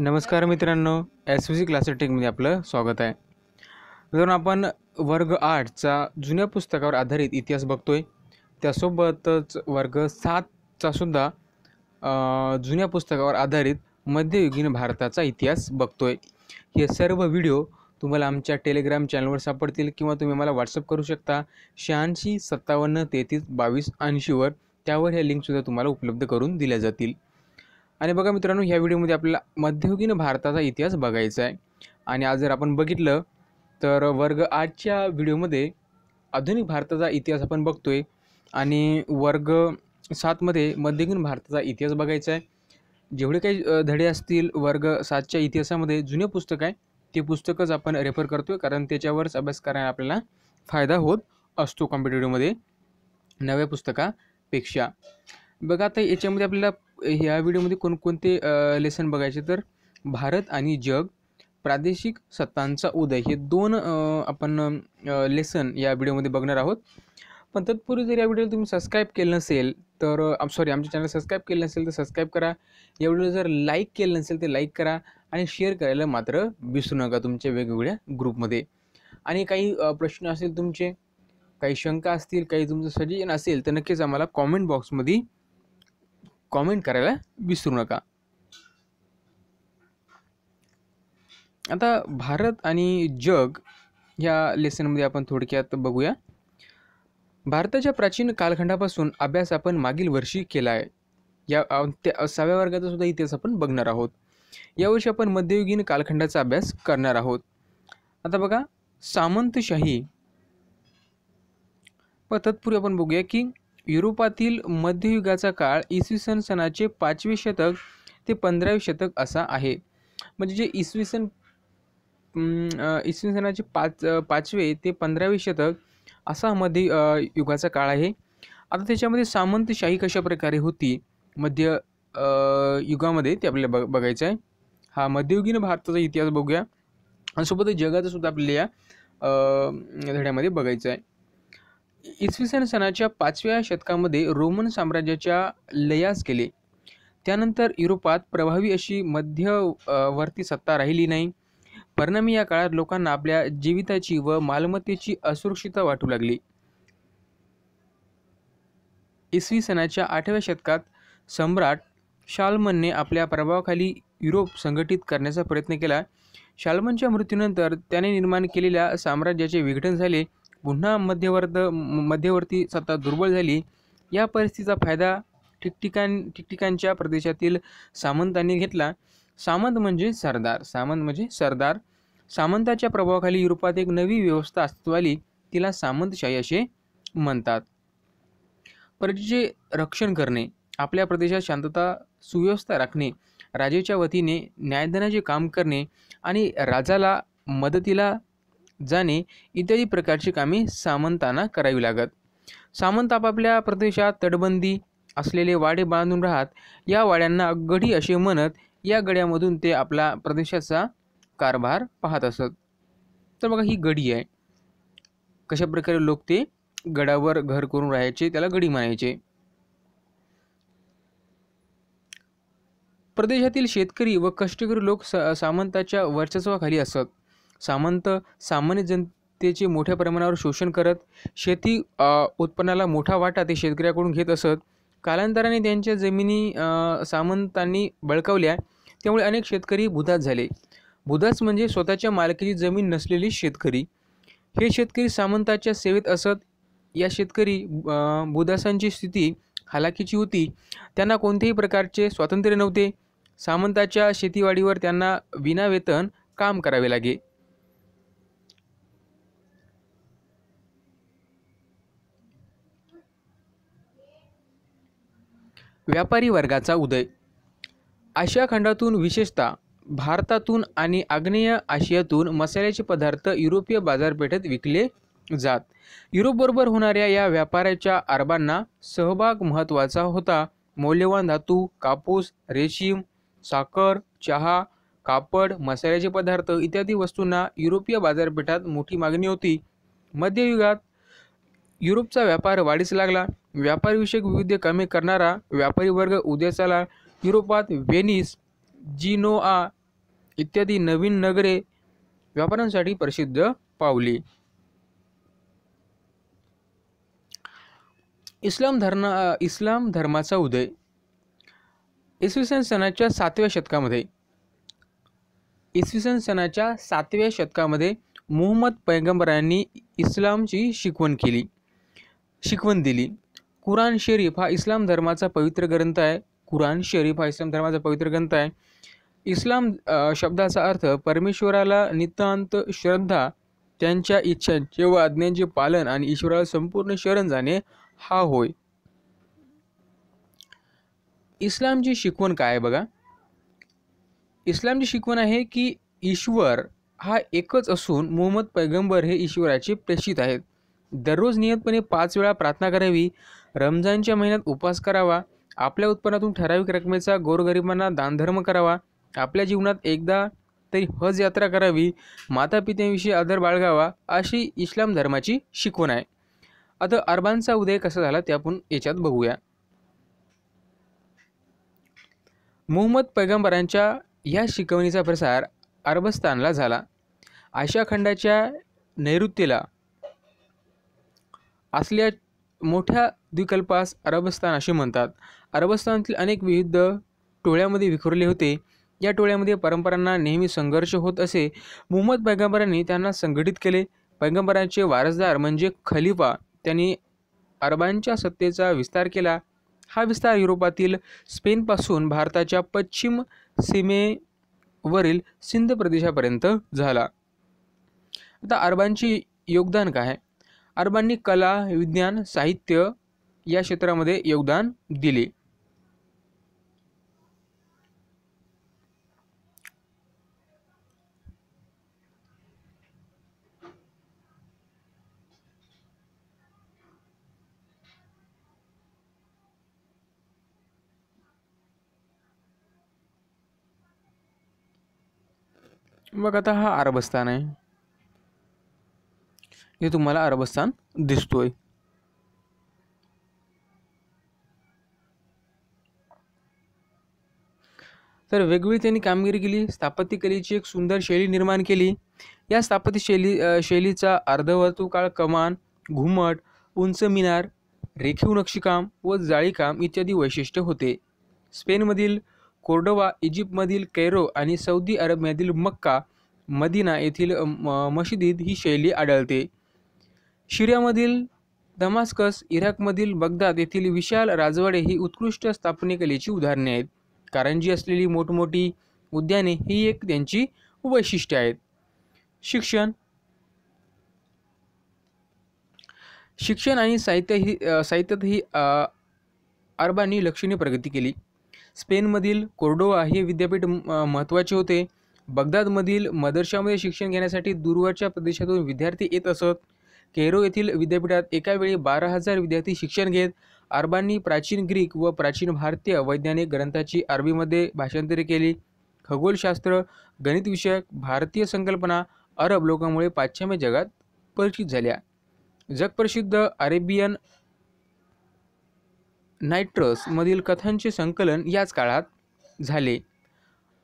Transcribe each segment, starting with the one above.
नमस्कार मित्रांनो S C classes आपलं स्वागत आहे मित्रांनो आपण वर्ग आठचा जुन्या पुस्तकावर आधारित इतिहास बघतो आहे त्यासोबतच वर्ग सातचा सुद्धा जुन्या पुस्तकावर आधारित मध्ययुगीन भारताचा इतिहास बघतो आहे हे सर्व व्हिडिओ तुम्हाला आमच्या टेलिग्राम चॅनलवर सापडतील किंवा तुम्ही मला व्हॉट्सअप करू शकता शहाऐंशी सत्तावन्न तेहतीस बावीस ऐंशीवर त्यावर ह्या लिंकसुद्धा तुम्हाला उपलब्ध करून दिल्या जातील आणि बघा मित्रांनो ह्या व्हिडिओमध्ये आपल्याला मध्ययुगीन भारताचा इतिहास बघायचा आहे आणि आज जर आपण बघितलं तर वर्ग आठच्या व्हिडिओमध्ये आधुनिक भारताचा इतिहास आपण बघतो आहे आणि वर्ग सातमध्ये मध्ययुगीन भारताचा इतिहास बघायचा आहे जेवढे काही धडे असतील वर्ग सातच्या इतिहासामध्ये जुने पुस्तक आहे ते पुस्तकच आपण रेफर करतो आहे कारण त्याच्यावरच अभ्यास करायला आपल्याला फायदा होत असतो कॉम्पिटेटिव्हमध्ये नव्या पुस्तकापेक्षा बघा आता याच्यामध्ये आपल्याला ह्या व्हिडिओमध्ये कोणकोणते लेसन बघायचे तर भारत आणि जग प्रादेशिक सत्तांचा उदय हे दोन आपण लेसन या व्हिडिओमध्ये बघणार आहोत पण तत्पूर्वी जर या व्हिडिओला तुम्ही सबस्क्राईब केलं नसेल तर सॉरी आमच्या चॅनल सबस्क्राईब केलं नसेल तर सबस्क्राईब करा या व्हिडिओला जर लाईक केलं नसेल तर लाईक करा आणि शेअर करायला मात्र विसरू नका तुमच्या वेगवेगळ्या ग्रुपमध्ये आणि काही प्रश्न असेल तुमचे काही शंका असतील काही तुमचं सजेशन असेल तर नक्कीच आम्हाला कॉमेंट बॉक्समध्ये कॉमेंट करायला विसरू नका आता भारत आणि जग या लेसनमध्ये आपण थोडक्यात बघूया भारताच्या प्राचीन कालखंडापासून अभ्यास आपण मागील वर्षी केला आहे या त्या सहाव्या वर्गाचा सुद्धा इतिहास आपण बघणार आहोत यावर्षी आपण मध्ययुगीन कालखंडाचा अभ्यास करणार आहोत आता बघा सामंतशाही व तत्पूर्वी आपण बघूया की युरोपातील मध्ययुगाचा काळ इसवी सन सणाचे पाचवे शतक ते पंधरावे शतक असा आहे म्हणजे जे इसवी सन इसवी सणाचे पाच पाचवे ते पंधरावे शतक असा मध्य युगाचा काळ आहे आता त्याच्यामध्ये सामंतशाही कशा प्रकारे होती मध्य युगामध्ये ते आपल्याला बघ बघायचं आहे हा मध्ययुगीन भारताचा इतिहास बघूया आणि सोबतच जगाचा सुद्धा आपल्याला या धड्यामध्ये बघायचं आहे इसवी सन सणाच्या पाचव्या शतकामध्ये रोमन साम्राज्याच्या लयास केले त्यानंतर युरोपात प्रभावी अशी मध्यवर्ती सत्ता राहिली नाही परिणामी या काळात लोकांना आपल्या जीविताची व मालमत्तेची असुरक्षितता वाटू लागली इसवी सणाच्या आठव्या शतकात सम्राट शालमनने आपल्या प्रभावाखाली युरोप संघटित करण्याचा प्रयत्न केला शालमनच्या मृत्यूनंतर त्याने निर्माण केलेल्या साम्राज्याचे विघटन झाले पुन्हा मध्यवर्त मध्यवर्ती सत्ता दुर्बळ झाली या परिस्थितीचा फायदा ठिकठिकाण ठिकठिकाणच्या प्रदेशातील सामंतांनी घेतला सामंत म्हणजे सरदार सामंत म्हणजे सरदार सामंताच्या प्रभावाखाली युरोपात एक नवी व्यवस्था अस्तित्व आली तिला सामंतशाही असे म्हणतात प्रजेचे रक्षण करणे आपल्या प्रदेशात शांतता सुव्यवस्था राखणे राजेच्या वतीने न्यायदानाचे काम करणे आणि राजाला मदतीला जाणे इत्यादी प्रकारची कामे सामंतांना करावी लागत सामंत आपापल्या प्रदेशात तटबंदी असलेले वाडे बांधून राहत या वाड्यांना गडी असे म्हणत या गड्यामधून ते आपला प्रदेशाचा कारभार पाहत असत तर बघा ही गडी आहे कशा प्रकारे लोक ते गडावर घर करून राहायचे त्याला गडी म्हणायचे प्रदेशातील शेतकरी व कष्टकरी लोक स सामंताच्या वर्चस्वाखाली असत सामंत सामान्य जनतेचे मोठ्या प्रमाणावर शोषण करत शेती उत्पन्नाला मोठा वाटा ते शेतकऱ्याकडून घेत असत कालांतराने त्यांच्या जमिनी सामंतांनी बळकावल्या त्यामुळे अनेक शेतकरी बुदास झाले बुधाच म्हणजे स्वतःच्या मालकीची जमीन नसलेली शेतकरी हे शेतकरी सामंताच्या सेवेत असत या शेतकरी बुधासांची स्थिती हालाकीची होती त्यांना कोणत्याही प्रकारचे स्वातंत्र्य नव्हते सामंताच्या शेतीवाडीवर त्यांना विनावेतन काम करावे लागे व्यापारी वर्गाचा उदय आशिया खंडातून विशेषतः भारतातून आणि आग्नेय आशियातून मसाल्याचे पदार्थ युरोपीय बाजारपेठेत विकले जात युरोपबरोबर होणाऱ्या या व्यापाराच्या आरबांना सहभाग महत्त्वाचा होता मौल्यवान धातू कापूस रेशीम साखर चहा कापड मसाल्याचे पदार्थ इत्यादी वस्तूंना युरोपीय बाजारपेठात मोठी मागणी होती मध्ययुगात युरोपचा व्यापार वाढीस लागला व्यापारविषयक विविध कमी करणारा व्यापारी वर्ग आला युरोपात व्हेनिस जिनोआ इत्यादी नवीन नगरे व्यापाऱ्यांसाठी प्रसिद्ध पावली इस्लाम धर्मा इस्लाम धर्माचा उदय इसवी सन सणाच्या सातव्या शतकामध्ये इसवी सन सणाच्या सातव्या शतकामध्ये मोहम्मद पैगंबरांनी इस्लामची शिकवण केली शिकवण दिली कुराण शरीफ हा इस्लाम धर्माचा पवित्र ग्रंथ आहे कुराण शरीफ हा इस्लाम धर्माचा पवित्र ग्रंथ आहे इस्लाम शब्दाचा अर्थ परमेश्वराला नितांत श्रद्धा त्यांच्या इच्छांचे व आज्ञांचे पालन आणि ईश्वराला संपूर्ण शरण जाणे हा होय इस्लामची शिकवण काय आहे बघा इस्लामची शिकवण आहे की ईश्वर हा एकच असून मोहम्मद पैगंबर हे ईश्वराचे प्रेषित आहेत दररोज नियतपणे पाच वेळा प्रार्थना करावी रमजानच्या महिन्यात उपवास करावा आपल्या उत्पन्नातून ठराविक रकमेचा गोरगरिबांना दानधर्म करावा आपल्या जीवनात एकदा तरी हज यात्रा करावी माता पित्यांविषयी आदर बाळगावा अशी इस्लाम धर्माची शिकवण आहे आता अरबांचा उदय कसा झाला ते आपण याच्यात बघूया मोहम्मद पैगंबरांच्या या शिकवणीचा प्रसार अरबस्तानला झाला आशिया खंडाच्या नैऋत्येला असल्या मोठ्या द्विकल्पास अरबस्तान असे म्हणतात अरबस्तानातील अनेक विविध टोळ्यामध्ये विखुरले होते या टोळ्यामध्ये परंपरांना नेहमी संघर्ष होत असे मुहम्मद पैगंबरांनी त्यांना संघटित केले पैगंबरांचे वारसदार म्हणजे खलिफा त्यांनी अरबांच्या सत्तेचा विस्तार केला हा विस्तार युरोपातील स्पेनपासून भारताच्या पश्चिम सीमेवरील सिंध प्रदेशापर्यंत झाला आता अरबांची योगदान काय अरबांनी कला विज्ञान साहित्य या क्षेत्रामध्ये योगदान दिले मग आता हा आरबस्तान आहे हे तुम्हाला अरबस्तान दिसतोय तर वेगवेगळी त्यांनी कामगिरी केली स्थापत्य एक सुंदर शैली निर्माण केली या स्थापत्य शैली शैलीचा अर्धवर्तुकाळ कमान घुमट उंच मिनार रेखीव नक्षीकाम व जाळीकाम इत्यादी वैशिष्ट्य होते स्पेनमधील कोर्डोवा इजिप्तमधील कैरो आणि सौदी अरबमधील मक्का मदिना येथील मशिदीद ही शैली आढळते शिर्यामधील दमास्कस इराकमधील बगदाद येथील विशाल राजवाडे ही उत्कृष्ट स्थापनेकलेची उदाहरणे आहेत कारंजी असलेली मोठमोठी उद्याने ही एक त्यांची वैशिष्ट्य आहेत शिक्षण शिक्षण आणि साहित्य ही साहित्यातही अरबांनी लक्षणीय प्रगती केली स्पेनमधील कोर्डोवा हे विद्यापीठ महत्त्वाचे होते बगदादमधील मदरशामध्ये शिक्षण घेण्यासाठी दूरवरच्या प्रदेशातून विद्यार्थी येत असत केरो येथील विद्यापीठात एकावेळी बारा हजार विद्यार्थी शिक्षण घेत अरबांनी प्राचीन ग्रीक व प्राचीन भारतीय वैज्ञानिक ग्रंथाची अरबीमध्ये भाषांतरे केली खगोलशास्त्र गणितविषयक भारतीय संकल्पना अरब लोकांमुळे पाश्चिम्य जगात परिचित झाल्या जगप्रसिद्ध अरेबियन नायट्रसमधील कथांचे संकलन याच काळात झाले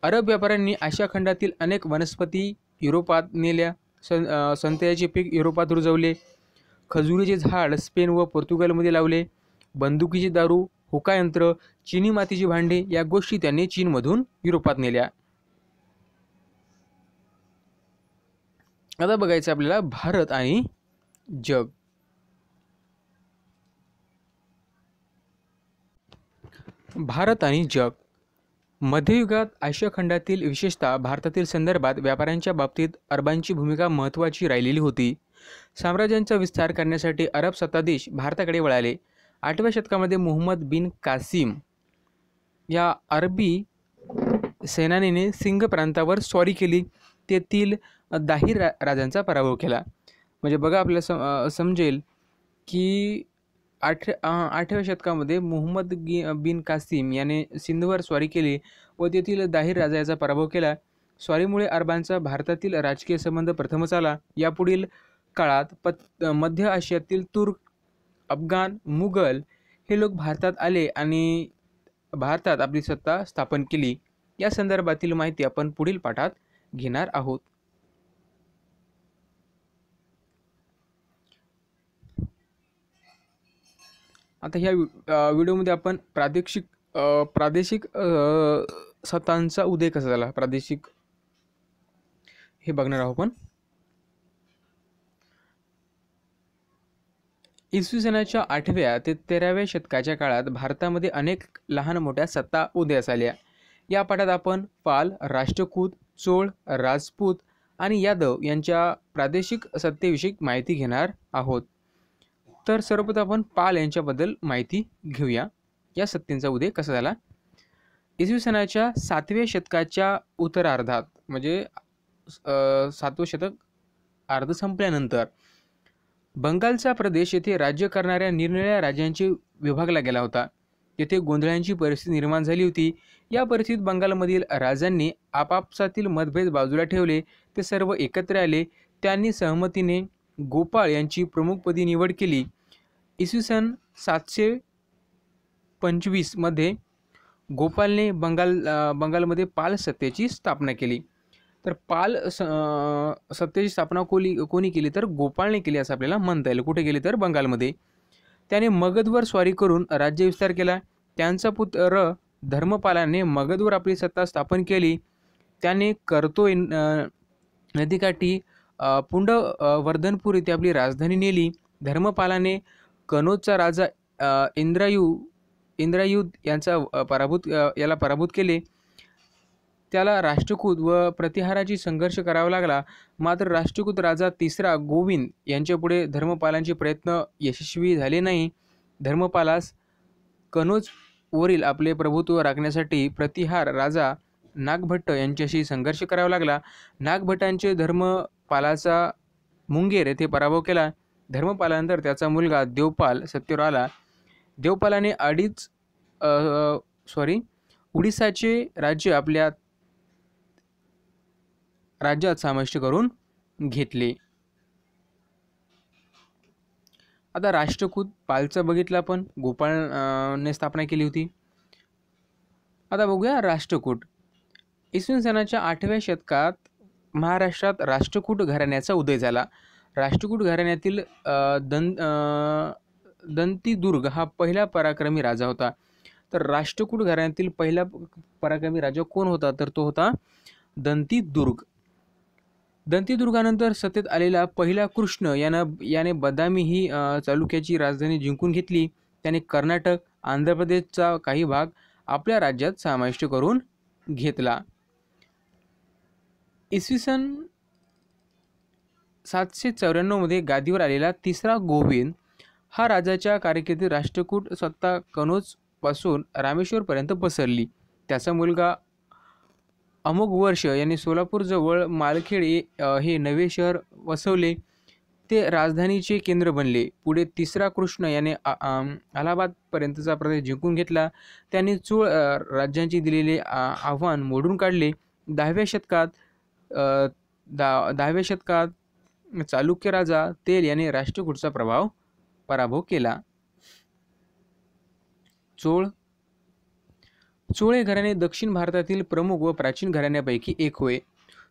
अरब व्यापाऱ्यांनी आशिया खंडातील अनेक वनस्पती युरोपात नेल्या सं संत्र्याचे पीक युरोपात रुजवले खजुरीचे झाड स्पेन व पोर्तुगालमध्ये लावले बंदुकीचे दारू हुकायंत्र चिनी मातीची भांडे या गोष्टी त्यांनी चीनमधून युरोपात नेल्या आता बघायचं आपल्याला भारत आणि जग भारत आणि जग मध्ययुगात आशिया खंडातील विशेषतः भारतातील संदर्भात व्यापाऱ्यांच्या बाबतीत अरबांची भूमिका महत्त्वाची राहिलेली होती साम्राज्यांचा विस्तार करण्यासाठी अरब सत्ताधीश भारताकडे वळाले आठव्या शतकामध्ये मोहम्मद बिन कासिम या अरबी सेनानीने सिंग प्रांतावर स्वारी केली तेथील दाहिर रा राजांचा पराभव केला म्हणजे बघा आपल्याला समजेल की आठ आठव्या शतकामध्ये मोहम्मद बिन कासिम याने सिंधवर स्वारी केली व तेथील दाहिर राजा याचा पराभव केला स्वारीमुळे अरबांचा भारतातील राजकीय संबंध प्रथमच आला यापुढील काळात पत मध्य आशियातील तुर्क अफगाण मुघल हे लोक भारतात आले आणि भारतात आपली सत्ता स्थापन केली या संदर्भातील माहिती आपण पुढील पाठात घेणार आहोत आता ह्या व्हिडिओमध्ये आपण प्रादेशिक प्रादेशिक सत्तांचा उदय कसा झाला प्रादेशिक हे बघणार आहोत आपण इसवी सणाच्या आठव्या ते तेराव्या शतकाच्या काळात भारतामध्ये अनेक लहान मोठ्या सत्ता उदयास आल्या या पाठात आपण पाल राष्ट्रकूत चोळ राजपूत आणि यादव यांच्या प्रादेशिक सत्तेविषयी माहिती घेणार आहोत तर सर्वप्रथम आपण पाल यांच्याबद्दल माहिती घेऊया या सत्तेंचा उदय कसा झाला इसवी सणाच्या सातव्या शतकाच्या उत्तरार्धात म्हणजे सातवं शतक अर्ध संपल्यानंतर बंगालचा प्रदेश येथे राज्य करणाऱ्या निरनिळ्या राज्यांची विभागला गेला होता येथे गोंधळ्यांची परिस्थिती निर्माण झाली होती या परिस्थितीत बंगालमधील राजांनी आपापसातील मतभेद बाजूला ठेवले ते सर्व एकत्र आले त्यांनी सहमतीने गोपाळ यांची प्रमुखपदी निवड केली इसवी सन सातशे पंचवीसमध्ये गोपालने बंगाल बंगालमध्ये पाल सत्तेची स्थापना केली तर पाल स सत्तेची स्थापना कोली कोणी केली तर गोपाळने केली असं आपल्याला म्हणता येईल कुठे केली तर बंगालमध्ये त्याने मगधवर स्वारी करून राज्य विस्तार केला त्यांचा पुत्र धर्मपालाने मगधवर आपली सत्ता स्थापन केली त्याने करतोय नदीकाठी पुंड वर्धनपूर येथे आपली राजधानी नेली धर्मपालाने कनोजचा राजा इंद्रायू इंद्रायुध यांचा पराभूत याला पराभूत केले त्याला राष्ट्रकूत व प्रतिहाराची संघर्ष करावा लागला मात्र राष्ट्रकूत राजा तिसरा गोविंद यांच्यापुढे धर्मपालांचे प्रयत्न यशस्वी झाले नाही धर्मपालास कनोजवरील आपले प्रभुत्व राखण्यासाठी प्रतिहार राजा नागभट्ट यांच्याशी संघर्ष करावा लागला नागभट्टांचे धर्म पालाचा मुंगेर येथे पराभव केला धर्मपालानंतर त्याचा मुलगा देवपाल सत्यवर आला देवपालाने अडीच सॉरी उडिसाचे राज्य आपल्या राज्यात समाविष्ट करून घेतले आता राष्ट्रकूत पालचा बघितलं आपण गोपाळने स्थापना केली होती आता बघूया राष्ट्रकूट इसवी सणाच्या आठव्या शतकात महाराष्ट्रात राष्ट्रकूट घराण्याचा उदय झाला राष्ट्रकूट घराण्यातील दं दंतीदुर्ग हा पहिला पराक्रमी राजा होता तर राष्ट्रकूट घराण्यातील पहिला पराक्रमी राजा कोण होता तर तो होता दंतीदुर्ग दंतीदुर्गानंतर सत्तेत आलेला पहिला कृष्ण यानं याने बदामी ही चालुक्याची राजधानी जिंकून घेतली त्याने कर्नाटक आंध्र प्रदेशचा काही भाग आपल्या राज्यात समाविष्ट करून घेतला इसवी सन सातशे चौऱ्याण्णवमध्ये गादीवर आलेला तिसरा गोविंद हा राजाच्या कारकिर्दीत राष्ट्रकूट सत्ता कनोजपासून रामेश्वरपर्यंत पसरली त्याचा मुलगा अमोघ वर्ष यांनी सोलापूरजवळ मालखेड हे नवे शहर वसवले ते राजधानीचे केंद्र बनले पुढे तिसरा कृष्ण याने अलाहाबादपर्यंतचा प्रदेश जिंकून घेतला त्यांनी चूळ राज्यांची दिलेले आव्हान मोडून काढले दहाव्या शतकात दा दहाव्या शतकात चालुक्य राजा तेल याने राष्ट्रकूटचा प्रभाव पराभव केला चोळ चोळे घराणे दक्षिण भारतातील प्रमुख व प्राचीन घराण्यापैकी एक होय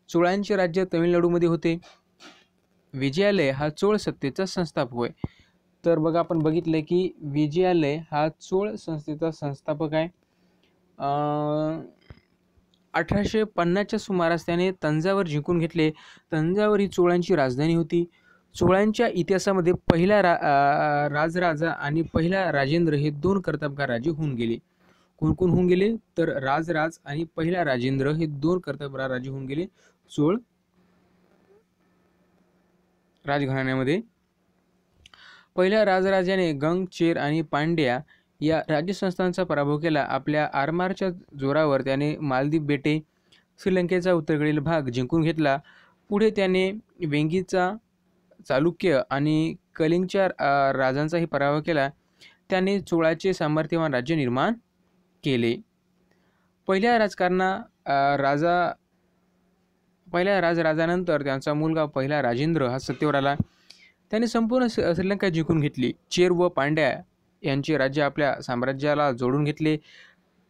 चोळांचे राज्य तमिळनाडूमध्ये होते विजयालय हा चोळ सत्तेचा संस्थापक होय तर बघा आपण बघितलं की विजयालय हा चोळ संस्थेचा संस्थापक आहे अठराशे पन्नासच्या सुमारास त्याने तंजावर जिंकून घेतले तंजावर ही चोळांची राजधानी होती चोळांच्या इतिहासामध्ये पहिला राजराजा आणि पहिला राजेंद्र हे दोन कर्तबगार राजे होऊन गेले कोण कोण होऊन गेले तर राजराज आणि पहिला राजेंद्र हे दोन कर्तबगार राजे होऊन गेले चोळ राजघराण्यामध्ये पहिल्या राजराजाने गंग चेर आणि पांड्या या राज्यसंस्थांचा पराभव केला आपल्या आरमारच्या जोरावर त्याने मालदीप बेटे श्रीलंकेचा उत्तरेकडील भाग जिंकून घेतला पुढे त्याने वेंगीचा चालुक्य आणि कलिंगच्या राजांचाही पराभव केला त्याने चोळाचे सामर्थ्यवान राज्य निर्माण केले पहिल्या राजकारणा राजा पहिल्या राजराजानंतर त्यांचा मुलगा पहिला राजेंद्र हा सत्तेवर आला त्याने संपूर्ण श्रीलंका जिंकून घेतली चेर व पांड्या यांची राज्य आपल्या साम्राज्याला जोडून घेतले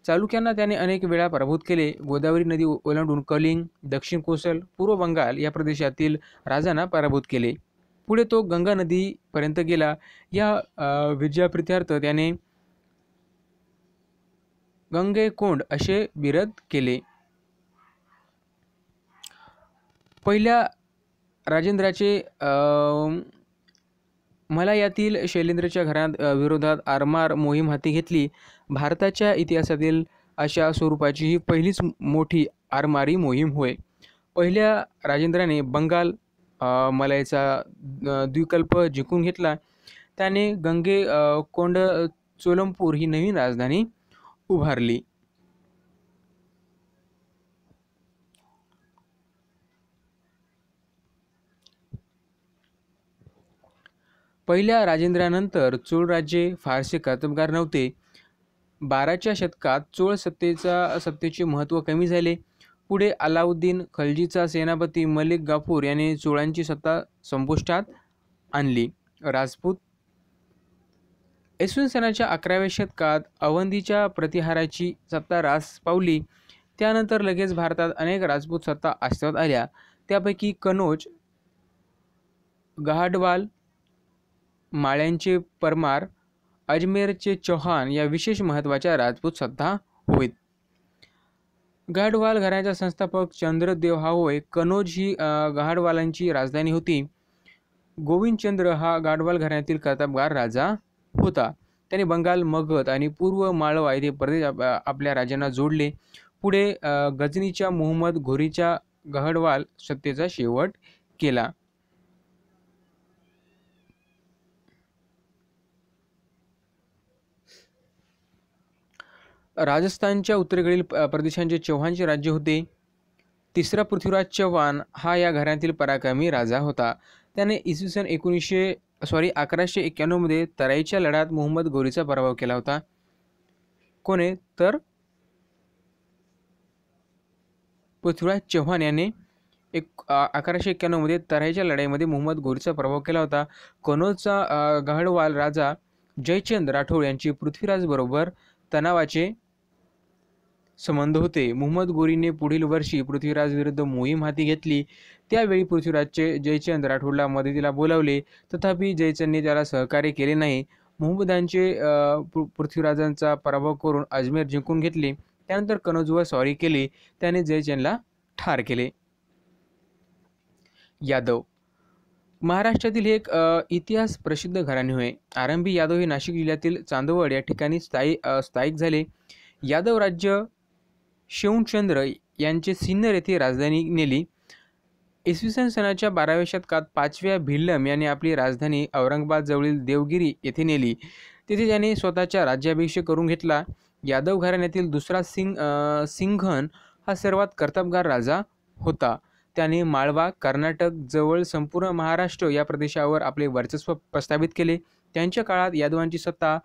चालुक्यांना त्याने अनेक वेळा प्रभूत केले गोदावरी नदी ओलांडून कलिंग दक्षिण कोसल पूर्व बंगाल या प्रदेशातील राजांना पराभूत केले पुढे तो गंगा नदीपर्यंत गेला या विजयाप्रित्यार्थ त्याने गंगेकोंड असे बिरद केले पहिल्या राजेंद्राचे मला यातील शैलेंद्रच्या घरात विरोधात आरमार मोहीम हाती घेतली भारताच्या इतिहासातील अशा स्वरूपाची ही पहिलीच मोठी आरमारी मोहीम होय पहिल्या राजेंद्राने बंगाल मलायचा द्विकल्प जिंकून घेतला त्याने गंगे कोंड चोलमपूर ही नवीन राजधानी उभारली पहिल्या राजेंद्रानंतर चोळ राज्ये फारसे कर्तबगार नव्हते बाराच्या शतकात चोळ सत्तेचा सत्तेचे महत्त्व कमी झाले पुढे अलाउद्दीन खलजीचा सेनापती मलिक गाफूर याने चोळांची सत्ता संपुष्टात आणली राजपूत इसवी सणाच्या अकराव्या शतकात अवंदीच्या प्रतिहाराची सत्ता रास पावली त्यानंतर लगेच भारतात अनेक राजपूत सत्ता अस्तित्वात आल्या त्यापैकी कनोज गहाडवाल माळ्यांचे परमार अजमेरचे चौहान या विशेष महत्त्वाच्या राजपूत सत्ता होईत गाढवाल घराण्याचा संस्थापक चंद्रदेव हा होय कनोज ही गाढवालांची राजधानी होती गोविंदचंद्र हा गाढवाल घराण्यातील कर्तबगार राजा होता त्याने बंगाल मगध आणि पूर्व माळवा येथे प्रदेश आपल्या राजांना जोडले पुढे गजनीच्या मोहम्मद घोरीच्या गहडवाल सत्तेचा शेवट केला राजस्थानच्या उत्तरेकडील प्रदेशांचे चव्हाणचे राज्य होते तिसरा पृथ्वीराज चव्हाण हा या घरातील पराक्रमी राजा होता त्याने इसवी सन एकोणीसशे सॉरी अकराशे एक्क्याण्णवमध्ये तराईच्या लढ्यात मोहम्मद गोरीचा पराभव केला होता कोणे तर पृथ्वीराज चव्हाण याने एक अकराशे एक्क्याण्णवमध्ये तराईच्या लढाईमध्ये मोहम्मद गोरीचा प्रभाव केला होता कनौजचा गहडवाल राजा जयचंद राठोड यांची पृथ्वीराजबरोबर तणावाचे संबंध होते मोहम्मद गोरीने पुढील वर्षी पृथ्वीराज विरुद्ध मोहीम हाती घेतली त्यावेळी पृथ्वीराजचे जयचंद राठोडला मदतीला बोलावले तथापि जयचंदने त्याला सहकार्य केले नाही मोहम्मदांचे पृथ्वीराजांचा पराभव करून अजमेर जिंकून घेतले त्यानंतर कनोजवर सॉरी केली त्याने जयचंदला ठार केले यादव महाराष्ट्रातील एक इतिहास प्रसिद्ध घराणे होय आरंभी यादव हे नाशिक जिल्ह्यातील चांदवड या ठिकाणी स्थायी स्थायिक झाले यादव राज्य शिवचंद्र यांचे सिन्नर येथे राजधानी नेली इसवी सन सणाच्या बाराव्या शतकात पाचव्या भिल्लम यांनी आपली राजधानी जवळील देवगिरी येथे नेली तिथे त्याने स्वतःचा राज्याभिषेक करून घेतला यादव घराण्यातील दुसरा सिंग सिंघन हा सर्वात कर्तबगार राजा होता त्याने माळवा कर्नाटक जवळ संपूर्ण महाराष्ट्र या प्रदेशावर आपले वर्चस्व प्रस्थापित केले त्यांच्या काळात यादवांची सत्ता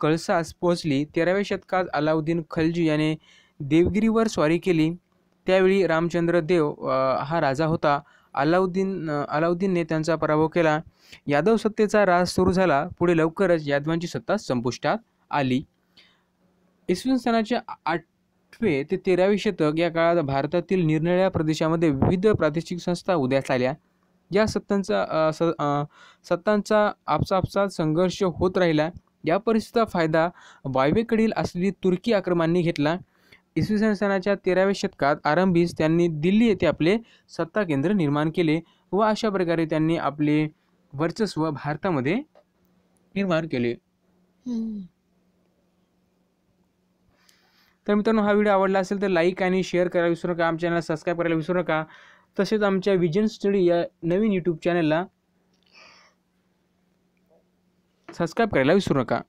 कळसास पोहोचली तेराव्या शतकात अलाउद्दीन खलजी याने देवगिरीवर स्वारी केली त्यावेळी रामचंद्र देव हा राजा होता अलाउद्दीन अलाउद्दीनने त्यांचा पराभव केला यादव सत्तेचा राज सुरू झाला पुढे लवकरच यादवांची सत्ता संपुष्टात आली इसवी सणाच्या आठवे ते तेरावे शतक या काळात भारतातील निरनिळ्या प्रदेशामध्ये विविध प्रादेशिक संस्था उदयास आल्या या सत्तांचा सत्तांचा आपसापसात संघर्ष होत राहिला या परिस्थितीचा फायदा वायवेकडील असलेली तुर्की आक्रमांनी घेतला इसवी सन सणाच्या तेराव्या शतकात आरंभीस त्यांनी दिल्ली येथे आपले सत्ता केंद्र निर्माण केले व अशा प्रकारे त्यांनी आपले वर्चस्व भारतामध्ये निर्माण केले तर मित्रांनो हा व्हिडिओ आवडला असेल तर लाईक आणि शेअर करायला विसरू नका आमच्या चॅनलला सबस्क्राईब करायला विसरू नका तसेच आमच्या विजन स्टडी या नवीन यूट्यूब चॅनलला सबस्क्राईब करायला विसरू नका